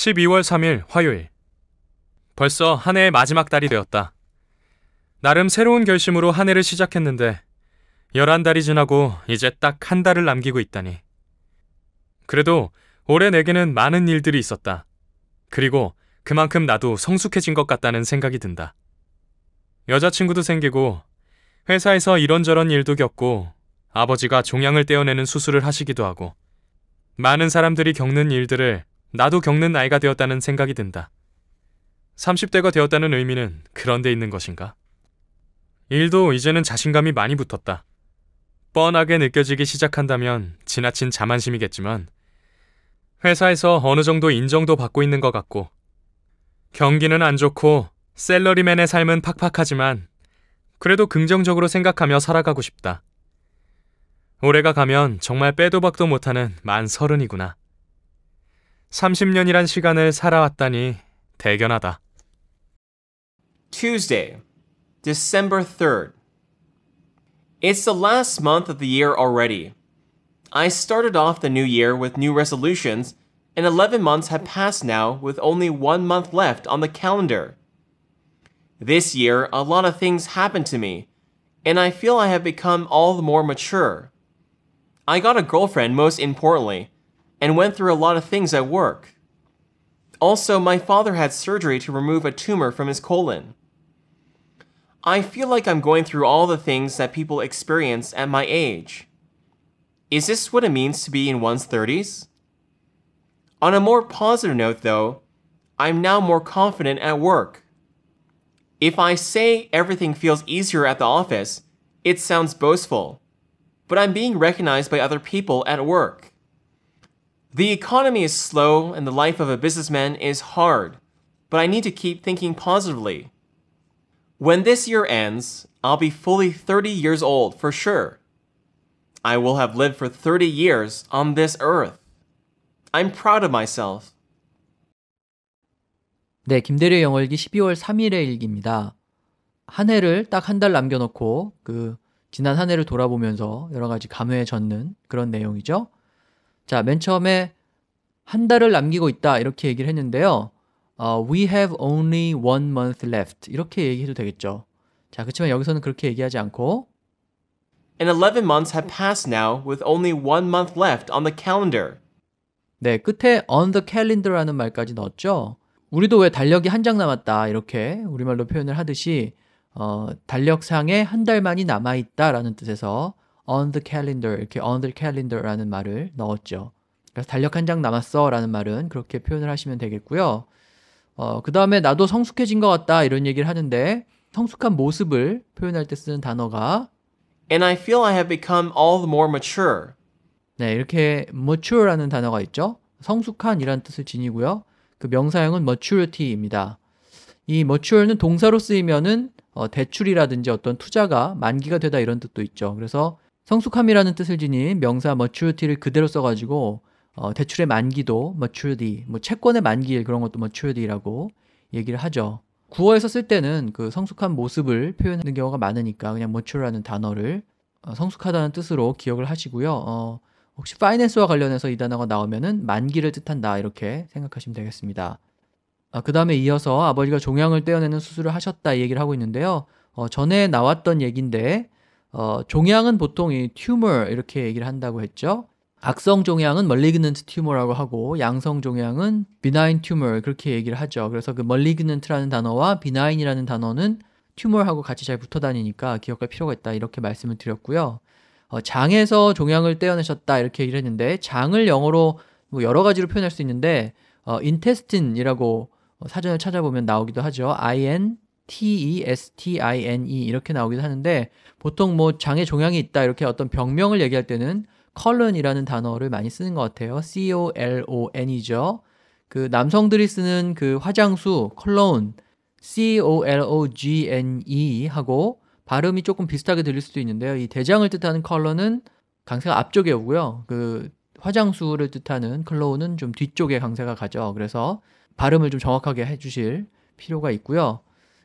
12월 3일 화요일. 벌써 한 해의 마지막 달이 되었다. 나름 새로운 결심으로 한 해를 시작했는데, 11달이 지나고 이제 딱 한 달을 남기고 있다니. 그래도 올해 내게는 많은 일들이 있었다. 그리고 그만큼 나도 성숙해진 것 같다는 생각이 든다. 여자친구도 생기고, 회사에서 이런저런 일도 겪고, 아버지가 종양을 떼어내는 수술을 하시기도 하고, 많은 사람들이 겪는 일들을 나도 겪는 나이가 되었다는 생각이 든다. 30대가 되었다는 의미는 그런데 있는 것인가? 일도 이제는 자신감이 많이 붙었다. 뻔하게 느껴지기 시작한다면 지나친 자만심이겠지만 회사에서 어느 정도 인정도 받고 있는 것 같고 경기는 안 좋고 셀러리맨의 삶은 팍팍하지만 그래도 긍정적으로 생각하며 살아가고 싶다. 올해가 가면 정말 빼도 박도 못하는 만 서른이구나. 30년이란 시간을 살아왔다니 대견하다. Tuesday, December 3rd. It's the last month of the year already. I started off the new year with new resolutions, and 11 months have passed now with only one month left on the calendar. This year, a lot of things happened to me, and I feel I have become all the more mature. I got a girlfriend, most importantly and went through a lot of things at work. Also, my father had surgery to remove a tumor from his colon. I feel like I'm going through all the things that people experience at my age. Is this what it means to be in one's 30s? On a more positive note, though, I'm now more confident at work. If I say everything feels easier at the office, it sounds boastful, but I'm being recognized by other people at work. The economy is slow and the life of a businessman is hard, but I need to keep thinking positively. When this year ends, I'll be fully 30 years old for sure. I will have lived for 30 years on this earth. I'm proud of myself. 네, 김대리 영월기 12월 3일의 일기입니다. 한 해를 딱 한 달 남겨놓고 그 지난 한 해를 돌아보면서 여러 가지 감회에 젖는 그런 내용이죠. 자, 맨 처음에 한 달을 남기고 있다 이렇게 얘기를 했는데요. 어, we have only one month left 이렇게 얘기해도 되겠죠. 자, 그렇지만 여기서는 그렇게 얘기하지 않고 And 11 months have passed now with only one month left on the calendar. 네, 끝에 on the calendar라는 말까지 넣었죠. 우리도 왜 달력이 한 장 남았다 이렇게 우리말로 표현을 하듯이 어, 달력상에 한 달만이 남아 있다라는 뜻에서 on the calendar 이렇게 on the calendar라는 말을 넣었죠. 그래서 달력 한 장 남았어라는 말은 그렇게 표현을 하시면 되겠고요. 어, 그 다음에 나도 성숙해진 것 같다 이런 얘기를 하는데 성숙한 모습을 표현할 때 쓰는 단어가 And I feel I have become all the more mature. 네, 이렇게 mature라는 단어가 있죠. 성숙한이라는 뜻을 지니고요. 그 명사형은 maturity입니다. 이 mature는 동사로 쓰이면은 어, 대출이라든지 어떤 투자가 만기가 되다 이런 뜻도 있죠. 그래서 성숙함이라는 뜻을 지닌 명사 maturity를 그대로 써가지고 어, 대출의 만기도 maturity, 뭐 채권의 만기일 그런 것도 maturity라고 얘기를 하죠. 구어에서 쓸 때는 그 성숙한 모습을 표현하는 경우가 많으니까 그냥 mature라는 단어를 어, 성숙하다는 뜻으로 기억을 하시고요. 어, 혹시 파이낸스와 관련해서 이 단어가 나오면은 만기를 뜻한다 이렇게 생각하시면 되겠습니다. 아, 그 다음에 이어서 아버지가 종양을 떼어내는 수술을 하셨다 얘기를 하고 있는데요. 어, 전에 나왔던 얘기인데 어, 종양은 보통 이 튜머 이렇게 얘기를 한다고 했죠. 악성 종양은 멀리그넌트 튜머라고 하고 양성 종양은 비나인 튜머 그렇게 얘기를 하죠. 그래서 그 멀리그넌트라는 단어와 비나인이라는 단어는 튜머하고 같이 잘 붙어 다니니까 기억할 필요가 있다 이렇게 말씀을 드렸고요. 어, 장에서 종양을 떼어내셨다 이렇게 얘기를 했는데 장을 영어로 뭐 여러 가지로 표현할 수 있는데 어, intestine이라고 사전을 찾아보면 나오기도 하죠. i n T-E-S-T-I-N-E e 이렇게 나오기도 하는데 보통 뭐 장애 종양이 있다 이렇게 어떤 병명을 얘기할 때는 컬런이라는 단어를 많이 쓰는 것 같아요. C-O-L-O-N이죠. 그 남성들이 쓰는 그 화장수 컬러온 C-O-L-O-G-N-E 하고 발음이 조금 비슷하게 들릴 수도 있는데요. 이 대장을 뜻하는 컬러는 강세가 앞쪽에 오고요. 그 화장수를 뜻하는 클로우는 좀 뒤쪽에 강세가 가죠. 그래서 발음을 좀 정확하게 해주실 필요가 있고요.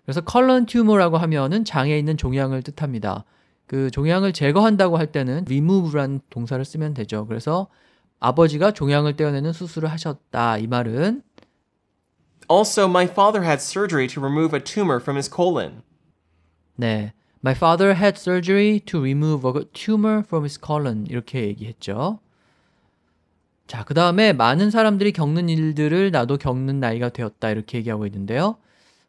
그래서 컬런 튜머라고 하면은 장에 있는 종양을 뜻합니다. 그 종양을 제거한다고 할 때는 r e m o v e 라는 동사를 쓰면 되죠. 그래서 아버지가 종양을 떼어내는 수술을 하셨다. 이 말은 Also, my father had surgery to remove a tumor from his colon. 네. My father had surgery to remove a tumor from his colon. 이렇게 얘기했죠. 자, 그 다음에 많은 사람들이 겪는 일들을 나도 겪는 나이가 되었다. 이렇게 얘기하고 있는데요.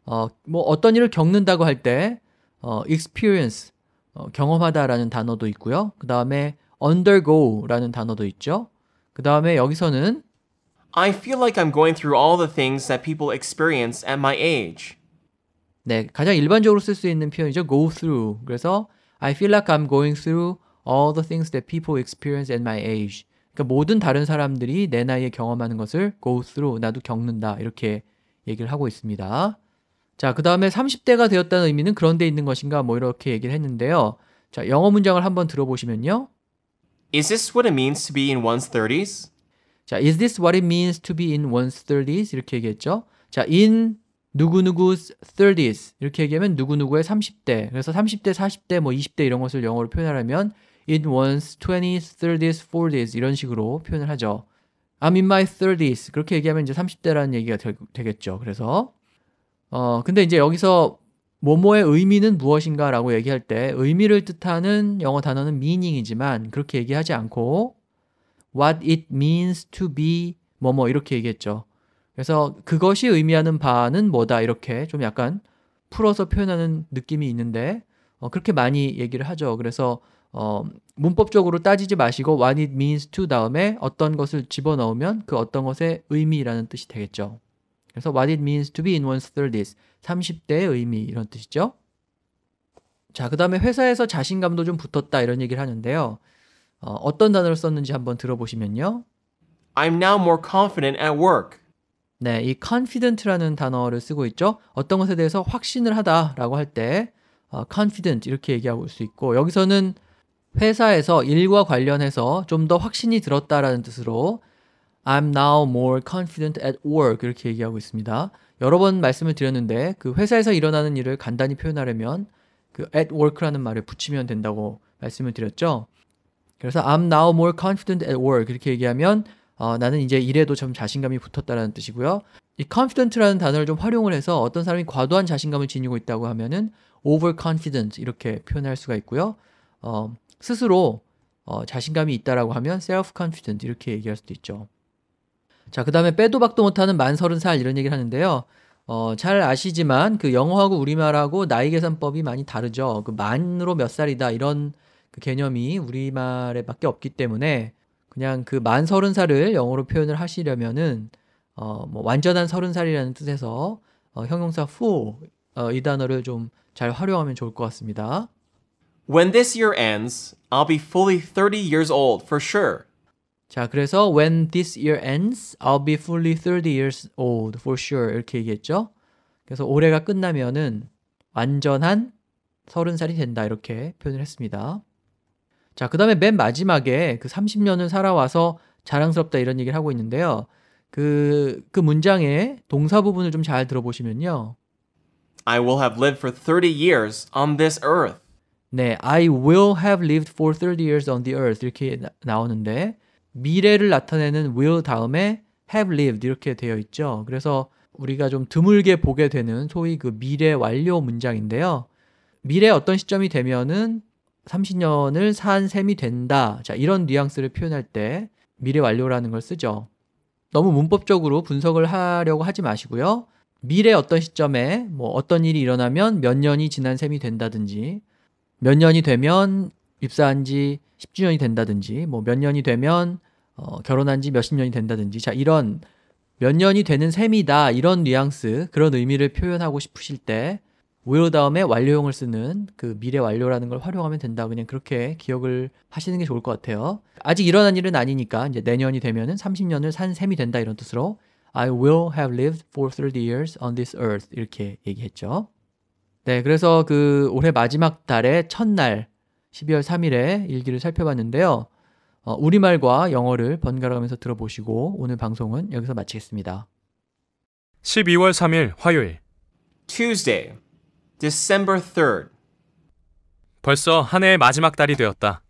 어, 뭐 어떤 일을 겪는다고 할 때, 어, experience, 어, 경험하다라는 단어도 있고요. 그 다음에 undergo라는 단어도 있죠. 그 다음에 여기서는 I feel like I'm going through all the things that people experience at my age. 네, 가장 일반적으로 쓸 수 있는 표현이죠. go through. 그래서 I feel like I'm going through all the things that people experience at my age. 그러니까 모든 다른 사람들이 내 나이에 경험하는 것을 go through, 나도 겪는다. 이렇게 얘기를 하고 있습니다. 자, 그 다음에 30대가 되었다는 의미는 그런 데 있는 것인가 뭐 이렇게 얘기를 했는데요. 자, 영어 문장을 한번 들어보시면요. Is this what it means to be in one's 30s? 자, is this what it means to be in one's 30s? 이렇게 얘기했죠. 자, in 누구누구's 30s 이렇게 얘기하면 누구누구의 30대. 그래서 30대, 40대, 뭐 20대 이런 것을 영어로 표현하려면 in one's 20s, 30s, 40s 이런 식으로 표현을 하죠. I'm in my 30s. 그렇게 얘기하면 이제 30대라는 얘기가 되, 겠죠 그래서 어, 근데 이제 여기서 뭐뭐의 의미는 무엇인가라고 얘기할 때 의미를 뜻하는 영어 단어는 meaning이지만 그렇게 얘기하지 않고 what it means to be 뭐뭐 이렇게 얘기했죠. 그래서 그것이 의미하는 바는 뭐다 이렇게 좀 약간 풀어서 표현하는 느낌이 있는데 어, 그렇게 많이 얘기를 하죠. 그래서 어, 문법적으로 따지지 마시고 what it means to 다음에 어떤 것을 집어넣으면 그 어떤 것의 의미라는 뜻이 되겠죠. 그래서 what it means to be in one's 30s. 30대의 의미 이런 뜻이죠. 자, 그다음에 회사에서 자신감도 좀 붙었다 이런 얘기를 하는데요. 어, 어떤 단어를 썼는지 한번 들어보시면요. I'm now more confident at work. 네, 이 confident라는 단어를 쓰고 있죠. 어떤 것에 대해서 확신을 하다라고 할때 어, confident 이렇게 얘기하고 올수 있고 여기서는 회사에서 일과 관련해서 좀 더 확신이 들었다라는 뜻으로 I'm now more confident at work 이렇게 얘기하고 있습니다. 여러 번 말씀을 드렸는데 그 회사에서 일어나는 일을 간단히 표현하려면 그 at work라는 말을 붙이면 된다고 말씀을 드렸죠. 그래서 I'm now more confident at work 이렇게 얘기하면 어, 나는 이제 일에도 좀 자신감이 붙었다라는 뜻이고요. 이 confident라는 단어를 좀 활용을 해서 어떤 사람이 과도한 자신감을 지니고 있다고 하면은 overconfident 이렇게 표현할 수가 있고요. 어, 스스로 어, 자신감이 있다라고 하면 self-confident 이렇게 얘기할 수도 있죠. 자, 그 다음에 빼도 박도 못하는 만 서른 살 이런 얘기를 하는데요. 어, 잘 아시지만 그 영어하고 우리말하고 나이 계산법이 많이 다르죠. 그 만으로 몇 살이다 이런 그 개념이 우리말에 밖에 없기 때문에 그냥 그 만 서른 살을 영어로 표현을 하시려면은 어, 뭐 완전한 서른 살이라는 뜻에서 어, 형용사 full 어, 이 단어를 좀 잘 활용하면 좋을 것 같습니다. When this year ends, I'll be fully 30 years old for sure. 자, 그래서 when this year ends, I'll be fully 30 years old for sure 이렇게 얘기했죠. 그래서 올해가 끝나면은 완전한 30살이 된다 이렇게 표현을 했습니다. 자, 그다음에 맨 마지막에 그 30년을 살아와서 자랑스럽다 이런 얘기를 하고 있는데요. 그, 그 문장의 동사 부분을 좀 잘 들어보시면요. I will have lived for 30 years on this earth. 네, I will have lived for 30 years on the earth 이렇게 나, 나오는데 미래를 나타내는 will 다음에 have lived 이렇게 되어 있죠. 그래서 우리가 좀 드물게 보게 되는 소위 그 미래 완료 문장인데요. 미래 어떤 시점이 되면은 30년을 산 셈이 된다. 자, 이런 뉘앙스를 표현할 때 미래 완료라는 걸 쓰죠. 너무 문법적으로 분석을 하려고 하지 마시고요. 미래 어떤 시점에 뭐 어떤 일이 일어나면 몇 년이 지난 셈이 된다든지 몇 년이 되면 입사한 지 10주년이 된다든지 뭐 몇 년이 되면 어, 결혼한 지 몇십 년이 된다든지 자 이런 몇 년이 되는 셈이다 이런 뉘앙스 그런 의미를 표현하고 싶으실 때 will 다음에 완료형을 쓰는 그 미래 완료라는 걸 활용하면 된다 그냥 그렇게 기억을 하시는 게 좋을 것 같아요 아직 일어난 일은 아니니까 이제 내년이 되면은 30년을 산 셈이 된다 이런 뜻으로 I will have lived for 30 years on this earth 이렇게 얘기했죠 네 그래서 그 올해 마지막 달의 첫날 12월 3일에 일기를 살펴봤는데요 어, 우리말과 영어를 번갈아가면서 들어보시고 오늘 방송은 여기서 마치겠습니다. 12월 3일 화요일 Tuesday, December 3rd 벌써 한 해의 마지막 달이 되었다.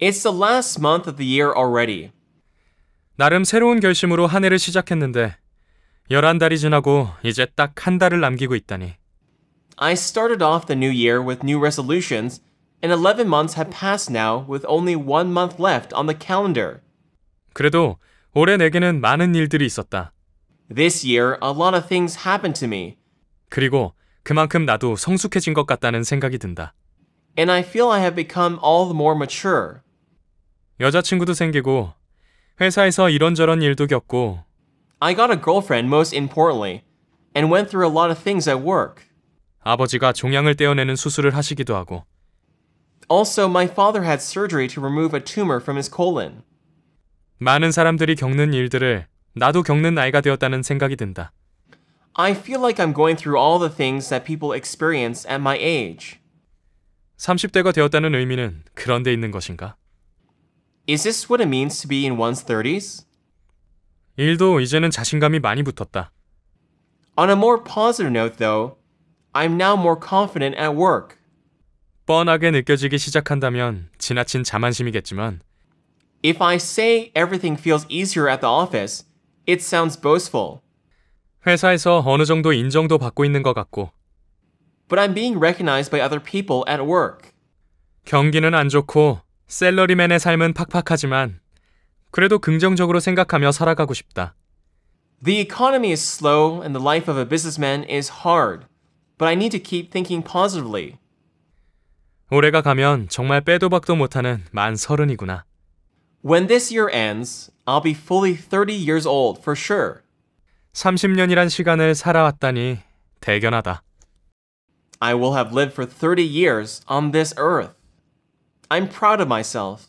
It's the last month of the year already. 나름 새로운 결심으로 한 해를 시작했는데 11달이 지나고 이제 딱 한 달을 남기고 있다니. I started off the new year with new resolutions and 11 months have passed now with only one month left on the calendar. 그래도 올해 내게는 많은 일들이 있었다. This year a lot of things happened to me. 그리고 그만큼 나도 성숙해진 것 같다는 생각이 든다. And I feel I have become all the more mature. 여자친구도 생기고 회사에서 이런저런 일도 겪고 I got a girlfriend most importantly and went through a lot of things at work. 아버지가 종양을 떼어내는 수술을 하시기도 하고 also, my father had surgery to remove a tumor from his colon. 많은 사람들이 겪는 일들을 나도 겪는 나이가 되었다는 생각이 든다. I feel like I'm going through all the things that people experience at my age. 30대가 되었다는 의미는 그런 데 있는 것인가? Is this what it means to be in one's 30s? 일도 이제는 자신감이 많이 붙었다. On a more positive note though, I'm now more confident at work. 뻔하게 느껴지기 시작한다면 지나친 자만심이겠지만 If I say everything feels easier at the office, it sounds boastful. 회사에서 어느 정도 인정도 받고 있는 것 같고 But I'm being recognized by other people at work. 경기는 안 좋고 셀러리맨의 삶은 팍팍하지만 그래도 긍정적으로 생각하며 살아가고 싶다. The economy is slow and the life of a businessman is hard, but I need to keep thinking positively. 올해가 가면 정말 빼도 박도 못하는 만 서른이구나. When this year ends, I'll be fully 30 years old for sure. 30년이란 시간을 살아왔다니 대견하다. I will have lived for 30 years on this earth. I'm proud of myself.